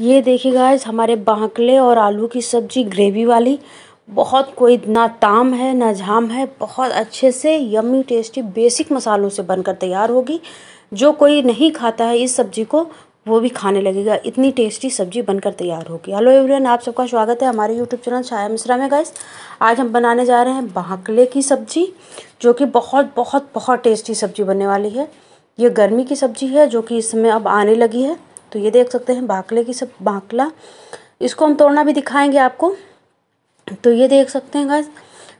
ये देखिए गाइस हमारे बांकले और आलू की सब्जी ग्रेवी वाली बहुत कोई ना ताम है ना झाम है बहुत अच्छे से यम्मी टेस्टी बेसिक मसालों से बनकर तैयार होगी जो कोई नहीं खाता है इस सब्जी को वो भी खाने लगेगा इतनी टेस्टी सब्जी बनकर तैयार होगी हेलो एवरीवन आप सबका स्वागत है हमारे यूट्यूब चैनल छाया मिश्रा में गाइस आज हम बनाने जा रहे हैं बाकले की सब्जी जो कि बहुत बहुत बहुत टेस्टी सब्जी बनने वाली है ये गर्मी की सब्जी है जो कि इस समय अब आने लगी है तो ये देख सकते हैं बाकले की सब बाकला इसको हम तोड़ना भी दिखाएंगे आपको तो ये देख सकते हैं गैस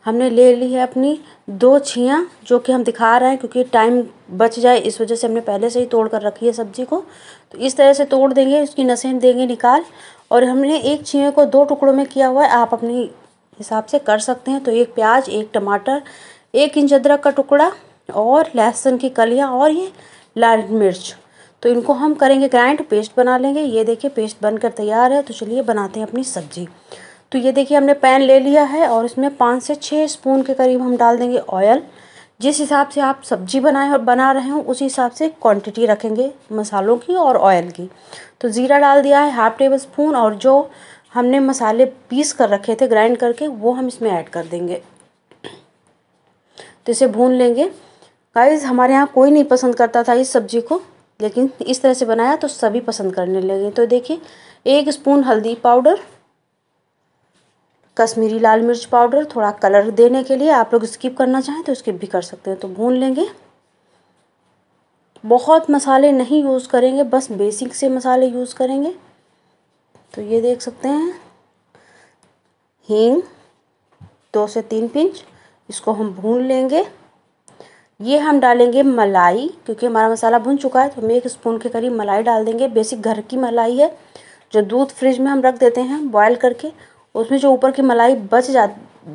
हमने ले ली है अपनी दो छियाँ जो कि हम दिखा रहे हैं क्योंकि टाइम बच जाए इस वजह से हमने पहले से ही तोड़ कर रखी है सब्जी को तो इस तरह से तोड़ देंगे उसकी नसें देंगे निकाल और हमने एक छिया को दो टुकड़ों में किया हुआ है आप अपने हिसाब से कर सकते हैं तो एक प्याज एक टमाटर एक इंच अदरक का टुकड़ा और लहसुन की कलियाँ और ये लाल मिर्च तो इनको हम करेंगे ग्राइंड पेस्ट बना लेंगे ये देखिए पेस्ट बनकर तैयार है तो चलिए बनाते हैं अपनी सब्जी तो ये देखिए हमने पैन ले लिया है और इसमें पाँच से छः स्पून के करीब हम डाल देंगे ऑयल जिस हिसाब से आप सब्जी बनाए और बना रहे हो उसी हिसाब से क्वांटिटी रखेंगे मसालों की और ऑयल की तो ज़ीरा डाल दिया है हाफ टेबल स्पून और जो हमने मसाले पीस कर रखे थे ग्राइंड करके वो हम इसमें ऐड कर देंगे तो इसे भून लेंगे गाइज हमारे यहाँ कोई नहीं पसंद करता था इस सब्ज़ी को लेकिन इस तरह से बनाया तो सभी पसंद करने लगे तो देखिए एक स्पून हल्दी पाउडर कश्मीरी लाल मिर्च पाउडर थोड़ा कलर देने के लिए आप लोग स्किप करना चाहें तो स्किप भी कर सकते हैं तो भून लेंगे बहुत मसाले नहीं यूज़ करेंगे बस बेसिक से मसाले यूज़ करेंगे तो ये देख सकते हैं हींग दो से तीन पिंच इसको हम भून लेंगे ये हम डालेंगे मलाई क्योंकि हमारा मसाला भुन चुका है तो हम एक स्पून के करीब मलाई डाल देंगे बेसिक घर की मलाई है जो दूध फ्रिज में हम रख देते हैं बॉयल करके उसमें जो ऊपर की मलाई बच जा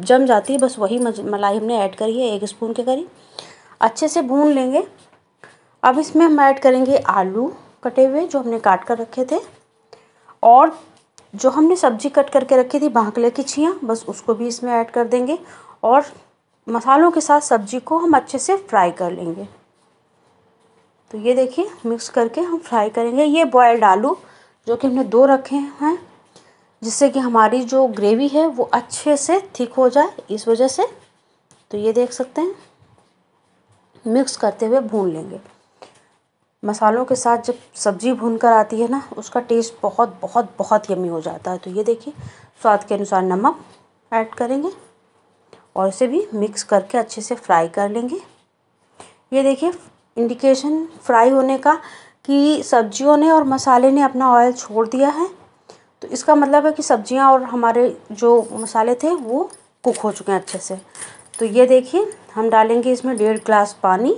जम जाती है बस वही मलाई हमने ऐड करी है एक स्पून के करीब अच्छे से भून लेंगे अब इसमें हम ऐड करेंगे आलू कटे हुए जो हमने काट कर रखे थे और जो हमने सब्जी कट करके रखी थी भाकले की छियाँ बस उसको भी इसमें ऐड कर देंगे और मसालों के साथ सब्जी को हम अच्छे से फ्राई कर लेंगे तो ये देखिए मिक्स करके हम फ्राई करेंगे ये बॉयल्ड आलू जो कि हमने दो रखे हैं जिससे कि हमारी जो ग्रेवी है वो अच्छे से थिक हो जाए इस वजह से तो ये देख सकते हैं मिक्स करते हुए भून लेंगे मसालों के साथ जब सब्ज़ी भून कर आती है ना उसका टेस्ट बहुत बहुत बहुत यमी हो जाता है तो ये देखिए स्वाद के अनुसार नमक ऐड करेंगे और इसे भी मिक्स करके अच्छे से फ्राई कर लेंगे ये देखिए इंडिकेशन फ्राई होने का कि सब्जियों ने और मसाले ने अपना ऑयल छोड़ दिया है तो इसका मतलब है कि सब्जियां और हमारे जो मसाले थे वो कुक हो चुके हैं अच्छे से तो ये देखिए हम डालेंगे इसमें डेढ़ ग्लास पानी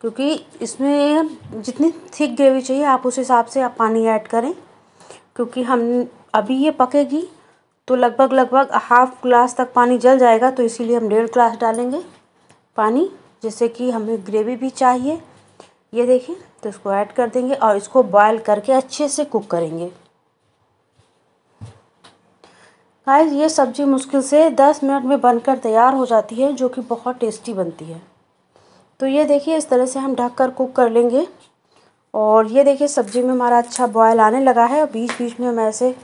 क्योंकि इसमें जितनी थिक ग्रेवी चाहिए आप उस हिसाब से आप पानी ऐड करें क्योंकि हम अभी ये पकेगी तो लगभग लगभग हाफ ग्लास तक पानी जल जाएगा तो इसीलिए हम डेढ़ ग्लास डालेंगे पानी जैसे कि हमें ग्रेवी भी चाहिए ये देखिए तो इसको ऐड कर देंगे और इसको बॉयल करके अच्छे से कुक करेंगे गाइस ये सब्ज़ी मुश्किल से दस मिनट में बनकर तैयार हो जाती है जो कि बहुत टेस्टी बनती है तो ये देखिए इस तरह से हम ढक कर कुक कर लेंगे और ये देखिए सब्ज़ी में हमारा अच्छा बॉयल आने लगा है और बीच बीच में हम ऐसे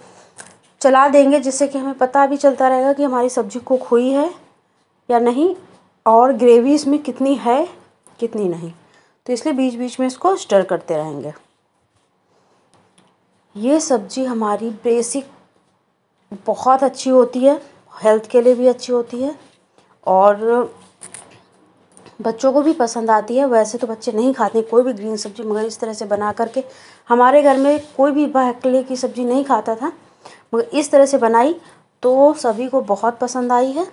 चला देंगे जिससे कि हमें पता भी चलता रहेगा कि हमारी सब्ज़ी कुक हुई है या नहीं और ग्रेवी इसमें कितनी है कितनी नहीं तो इसलिए बीच बीच में इसको स्टर करते रहेंगे ये सब्ज़ी हमारी बेसिक बहुत अच्छी होती है हेल्थ के लिए भी अच्छी होती है और बच्चों को भी पसंद आती है वैसे तो बच्चे नहीं खाते कोई भी ग्रीन सब्ज़ी मगर इस तरह से बना करके हमारे घर में कोई भी बहकले की सब्ज़ी नहीं खाता था मगर इस तरह से बनाई तो सभी को बहुत पसंद आई है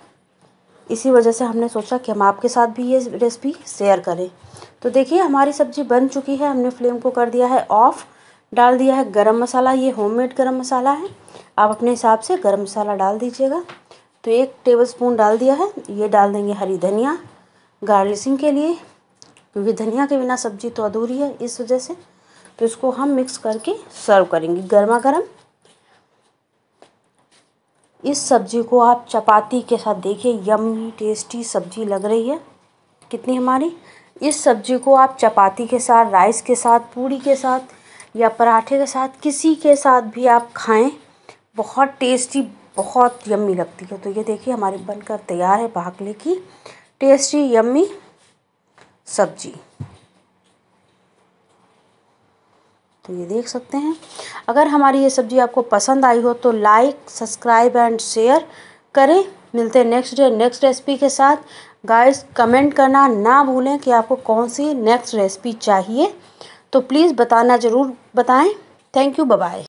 इसी वजह से हमने सोचा कि हम आपके साथ भी ये रेसिपी शेयर करें तो देखिए हमारी सब्ज़ी बन चुकी है हमने फ्लेम को कर दिया है ऑफ़ डाल दिया है गरम मसाला ये होममेड गरम मसाला है आप अपने हिसाब से गरम मसाला डाल दीजिएगा तो एक टेबल स्पून डाल दिया है ये डाल देंगे हरी धनिया गार्लिसिंग के लिए क्योंकि धनिया के बिना सब्ज़ी तो अधूरी है इस वजह से तो इसको हम मिक्स करके सर्व करेंगे गर्मा गर्म इस सब्जी को आप चपाती के साथ देखिए यम्मी टेस्टी सब्जी लग रही है कितनी हमारी इस सब्जी को आप चपाती के साथ राइस के साथ पूड़ी के साथ या पराठे के साथ किसी के साथ भी आप खाएं बहुत टेस्टी बहुत यम्मी लगती है तो ये देखिए हमारी बनकर तैयार है भाकले की टेस्टी यम्मी सब्जी तो ये देख सकते हैं अगर हमारी ये सब्ज़ी आपको पसंद आई हो तो लाइक सब्सक्राइब एंड शेयर करें मिलते हैं नेक्स्ट डे नेक्स्ट रेसिपी के साथ गाइस कमेंट करना ना भूलें कि आपको कौन सी नेक्स्ट रेसिपी चाहिए तो प्लीज़ बताना ज़रूर बताएं थैंक यू बाय